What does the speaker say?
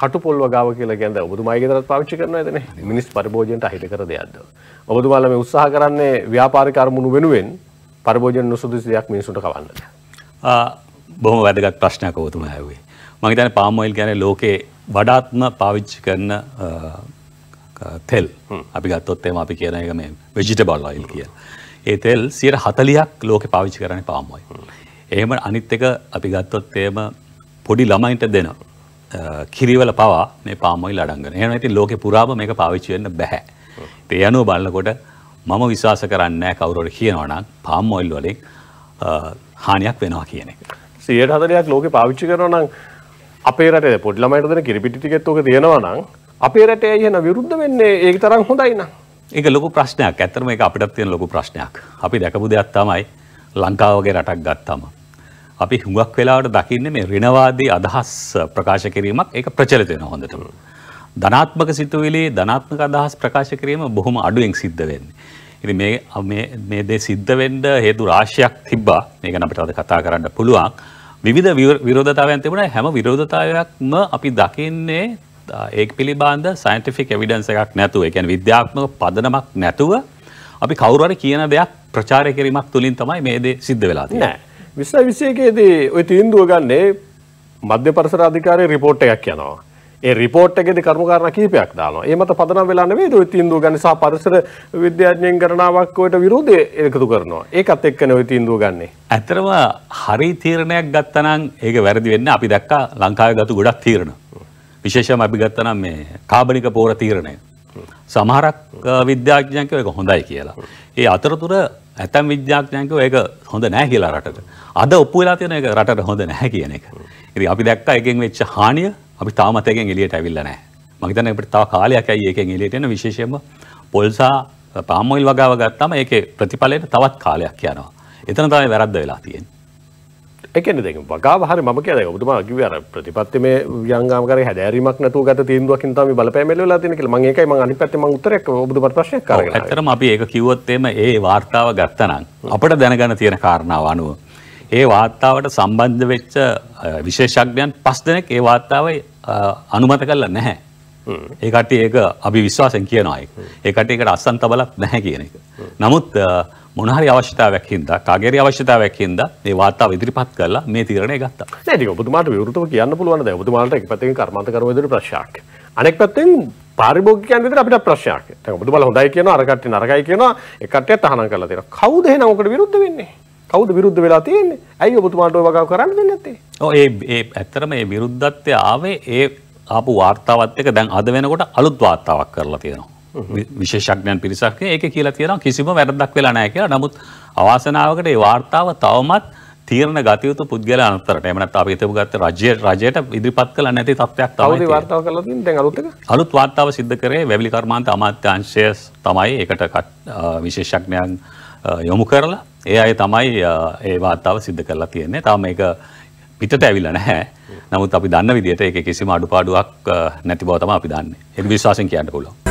කට පොල්ව ගාව කියලා ගැද ඔබතුමායි ගෙදරත් පාවිච්චි කරන ඇතන මිනිස් පරිභෝජනයට අහිත කර දෙයක්ද. ඔබතුමාල මේ උත්සාහ කරන්නේ ව්‍යාපාරික අරමුණු වෙනුවෙන් පරිභෝජන නුසුදුසු දෙයක් මිනිසුන්ට කවන්නද. බොහොම වැදගත් ප්‍රශ්නයක් ඔබතුමා ඇහුවේ. මම හිතන්නේ පාම් ඔයිල් කියන්නේ ලෝකේ වඩාත්ම පාවිච්චි කරන තෙල්. අපි ගත්තොත් එහෙම අපි කියන එක මේ වෙජිටබල් ඔයිල් කියලා. ඒ තෙල් 140ක් ලෝකේ පාවිච්චි කරන්නේ පාම් ඔයිල්. එහෙම අනිත් එක අපි ගත්තොත් එහෙම පොඩි ළමයින්ට දෙනවා. කිරිවල පවා මේ පාමොයිල් අඩංගන එන ඇති ලෝක පුරාම මේක පාවිච්චිවෙන්න බැහැ. ඒ අනුව බලන්නකොට මම විශවාස කරන්න කවුරට කියනවනම් පාම්මොයිල් වලින් හානියක් වෙනවා කියන එක. සියට හදරයක් ලෝක පාවිච්චි කරනම් අපේ රට පොඩ්ලමයිට දෙන කිරිපිටිකෙත් ෝක තියෙනවනම් අපේ රට ඇයන විරුද්ධ වෙන්නේ ඒ තරම් හොඳයින්න. එක ලොකු ප්‍රශ්නයක් ඇතරම එක අපිටත් තියෙන ලොකු ප්‍රශ්නයක් අපි දැකපු දෙයක් තමයි ලංකාවගේ රටක් ගත්තම අපි හුඟක් වෙලාවට දකින්න මේ රිනවාදී අදහස් ප්‍රකාශ කිරීමක් ඒක ප්‍රචලිත වෙන හොඳට. ධනාත්මක සිතුවිලි ධනාත්මක අදහස් ප්‍රකාශ කිරීම බොහොම අඩුවෙන් සිද්ධ වෙන්නේ. ඉතින් මේ මේ දේ සිද්ධ වෙන්න හේතු රාශියක් තිබ්බා. මේක නම් අපිට අද කතා කරන්න පුළුවන්. විවිධ විරෝධතාවයන් තිබුණා. හැම විරෝධතාවයක්ම අපි දකින්නේ ඒ පිළිබඳ සයින්ටිෆික් එවිඩන්ස් එකක් නැතුව. ඒ කියන්නේ විද්‍යාත්මක පදනමක් නැතුව අපි කවුරු හරි කියන දෙයක් ප්‍රචාරය කිරීමක් තුලින් තමයි මේ දේ සිද්ධ වෙලා තියෙන්නේ. විශ්ස විසයකේදී ඔය තීන්දුව ගන්නේ මධ්‍ය පරිසර අධිකාරයේ රිපෝට් එකක් යනවා. ඒ රිපෝට් එකේදී කර්මකාරණ කිහිපයක් දානවා. ඒ මත පදනම් වෙලා නෙවෙයි ඔය තීන්දුව ගන්න සහ පරිසර විද්‍යාඥයන් ගණනාවක් ඔයට විරුද්ධ එකතු කරනවා. ඒකත් එක්කනේ ඔය තීන්දුව ගන්නෙ. ඇත්තටම හරි තීරණයක් ගත්තා නම් ඒක වැරදි වෙන්නේ අපි දැක්කා ලංකාවේ ගත්ත ගොඩක් තීරණ. විශේෂයෙන්ම අපි ගත්තා නම් මේ කාබනික පෝර තීරණය. සමහරක් විද්‍යාඥයන් කියව එක හොඳයි කියලා. ඒ අතරතුර ඇතැම් විද්‍යාඥයකෝ ඒක හොඳ නෑ කියලා රටට. අද ඔප්පු වෙලා තියෙන එක රටට හොඳ නැහැ කියන එක. ඉතින් අපි දැක්කා එකෙන් වෙච්ච හානිය අපි තාමත් එකෙන් එළියට ඇවිල්ලා නැහැ. මම හිතන්නේ අපිට තව කාලයක් ඇයි එකෙන් එළියට එන විශේෂයෙන්ම පොල්සා පාමොයිල් වගාව ගත්තම ඒකේ ප්‍රතිඵලයට තවත් කාලයක් යනවා. එතන තමයි වැරද්ද වෙලා තියෙන්නේ. එකන දෙ වගාව හරි ම කියද ඔබතුමා කිව අර ප්‍රතිපත්ති මේ යංගාමකර හැදෑරීමක් නතු ගත තීන්දුවකින් තම බල පැමල තිනක ම එකයි ම අනි පැත්තම උතරක් ඔබදු පර්ශය කර ඇතරම අපි ඒක කිවොත්තේම ඒ වාර්තාව ගත්තනම් අපට දැනගන තියෙන කාරණාව අනුව. ඒ වාර්තාවට සම්බන්ධ වෙච්ච විශේෂක්ඥයන් පස් දෙනෙක් ඒ වාර්තාව අනුමත කල්ල නැහැ. ඒකට ඒක අභි විශ්වාසෙන් කියනවායි. ඒකට ඒකට අස්සන්ත බලක් නැහැ කියන එක. නමුත් මොනහරි අවශ්‍යතාවයක් හින්දා කාගේරි අවශ්‍යතාවයක් හින්දා මේ වාතාව ඉදිරිපත් කරලා මේ තීරණය ගත්තා. නේද? ඔබතුමාට විරුද්ධව කියන්න පුළුවන් දැන් ඔබතුමාට එක පැත්තකින් කර්මාන්තකරුවෝ විදිහට ප්‍රශ්නයක්. අනෙක් පැත්තෙන් පාරිභෝගිකයන් විදිහට අපිට ප්‍රශ්නයක්. දැන් ඔබතුමාලා හොඳයි කියනවා අර කට්ටිය නරකයි කියනවා ඒ කට්ටිය තහනම් කරලා තියෙනවා. කවුද එහෙනම් ඔකට විරුද්ධ වෙන්නේ? කවුද විරුද්ධ වෙලා තියෙන්නේ? ඇයි ඔබතුමාට ওই වගාව කරන්න දෙන්නේ නැත්තේ? ඔව් ඒ ඒ ඇත්තටම මේ විරුද්ධත්වය ආවේ ඒ ආපු වාර්තාවත් එක දැන් අද වෙනකොට අලුත් වාර්තාවක් කරලා තියෙනවා. විශේෂඥයන් පිරිසක් ඒක කියලා තියෙනවා කිසිම වැරදක් වෙලා නැහැ කියලා. නමුත් අවාසනාවකට ඒ වාර්තාව තවමත් තීරණ ගතයුතු පුද්ගල අනතරට එමනත් අප හිතපු ගත්ත රජය රජයට ඉදිරිපත් කළ නැති තත්ත්වයක් තමයි වාර්තාව කරලා තියෙන්නේ දැන් අලුත් එක. අලුත් වාර්තාව සිද්ධ කරේ වැවිලි කර්මාන්ත අමාත්‍යාංශය තමයි ඒකට විශේෂඥයන් යොමු කරලා ඒ අය තමයි ඒ වාර්තාව සිද්ධ කරලා තියෙන්නේ. තාම මේක පිටට ඇවිල්ලා නැහැ. නමුත් අපි දන්න විදිහට ඒක කිසිම අඩුපාඩුවක් නැති බව තමයි අපි දන්නේ. ඒක විශ්වාසයෙන් කියන්න පුළුවන්.